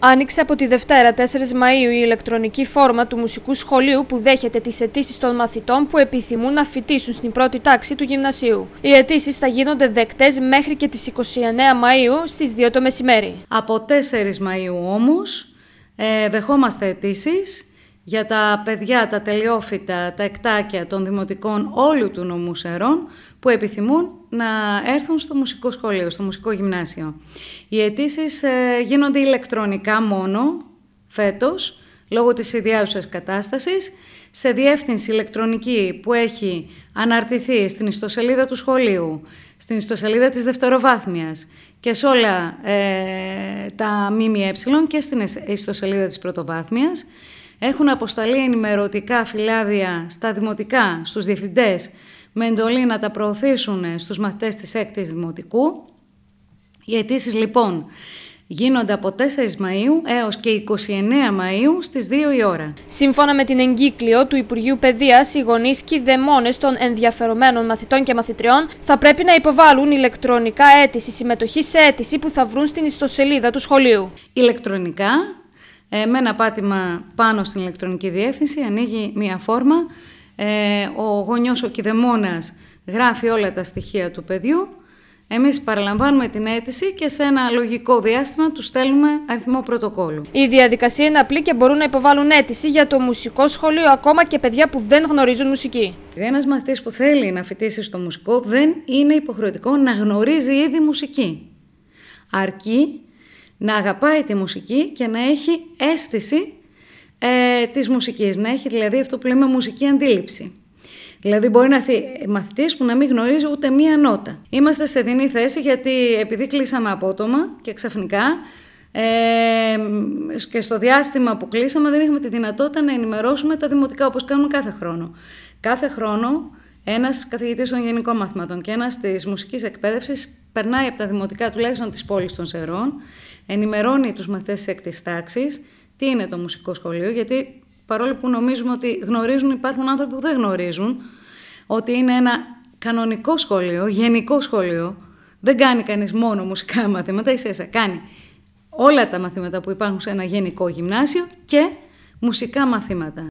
Άνοιξε από τη Δευτέρα 4 Μαΐου η ηλεκτρονική φόρμα του Μουσικού Σχολείου που δέχεται τις αιτήσεις των μαθητών που επιθυμούν να φοιτήσουν στην πρώτη τάξη του γυμνασίου. Οι αιτήσεις θα γίνονται δεκτές μέχρι και τις 29 Μαΐου στις 2 το μεσημέρι. Από 4 Μαΐου όμως ε, δεχόμαστε αιτήσεις για τα παιδιά, τα τελειόφυτα, τα εκτάκια των δημοτικών όλου του νομού Σερών που επιθυμούν να έρθουν στο μουσικό σχολείο, στο μουσικό γυμνάσιο. Οι αιτήσεις ε, γίνονται ηλεκτρονικά μόνο φέτος, λόγω της ιδιάζουσας κατάστασης, σε διεύθυνση ηλεκτρονική που έχει αναρτηθεί στην ιστοσελίδα του σχολείου, στην ιστοσελίδα της δευτεροβάθμιας και σε όλα ε, τα ΜΜΕ και στην ιστοσελίδα της πρωτοβάθμιας. Έχουν αποσταλεί ενημερωτικά φυλάδια στα δημοτικά, στους διευθυντές, με εντολή να τα προωθήσουν στους μαθητές της 6ης Δημοτικού. Οι αιτήσεις λοιπόν γίνονται από 4 Μαΐου έως και 29 Μαΐου στις 2 η ώρα. Σύμφωνα με την εγκύκλιο του Υπουργείου Παιδείας, οι γονείς και οι δαιμόνες των ενδιαφερομένων μαθητών και μαθητριών θα πρέπει να υποβάλουν ηλεκτρονικά αίτηση συμμετοχής σε αίτηση που θα βρουν στην ιστοσελίδα του σχολείου. Ηλεκτρονικά, ε, με ένα πάτημα πάνω στην ηλεκτρονική διεύθυνση, ανοίγει μία φόρμα ε, ο γονιός ο κηδεμόνας γράφει όλα τα στοιχεία του παιδιού, εμείς παραλαμβάνουμε την αίτηση και σε ένα λογικό διάστημα τους στέλνουμε αριθμό πρωτοκόλλου. Η διαδικασία είναι απλή και μπορούν να υποβάλουν αίτηση για το μουσικό σχολείο ακόμα και παιδιά που δεν γνωρίζουν μουσική. Ένας μαθητής που θέλει να φοιτήσει στο μουσικό δεν είναι υποχρεωτικό να γνωρίζει ήδη μουσική. Αρκεί να αγαπάει τη μουσική και να έχει αίσθηση ε, της μουσικής, να έχει δηλαδή αυτό που λέμε μουσική αντίληψη. Δηλαδή μπορεί να έρθει μαθητής που να μην γνωρίζει ούτε μία νότα. Είμαστε σε δινή θέση γιατί επειδή κλείσαμε απότομα και ξαφνικά ε, και στο διάστημα που κλείσαμε δεν είχαμε τη δυνατότητα να ενημερώσουμε τα δημοτικά όπως κάνουμε κάθε χρόνο. Κάθε χρόνο ένας καθηγητής των γενικών μαθηματών και ένας της μουσικής εκπαίδευσης περνάει από τα δημοτικά τουλάχιστον της πόλης των Σερών, ενημερώνει τους μαθητές της έκτης τάξης, τι είναι το μουσικό σχολείο, γιατί παρόλο που νομίζουμε ότι γνωρίζουν, υπάρχουν άνθρωποι που δεν γνωρίζουν ότι είναι ένα κανονικό σχολείο, γενικό σχολείο. Δεν κάνει κανείς μόνο μουσικά μαθήματα, η ίσα, κάνει όλα τα μαθήματα που υπάρχουν σε ένα γενικό γυμνάσιο και μουσικά μαθήματα.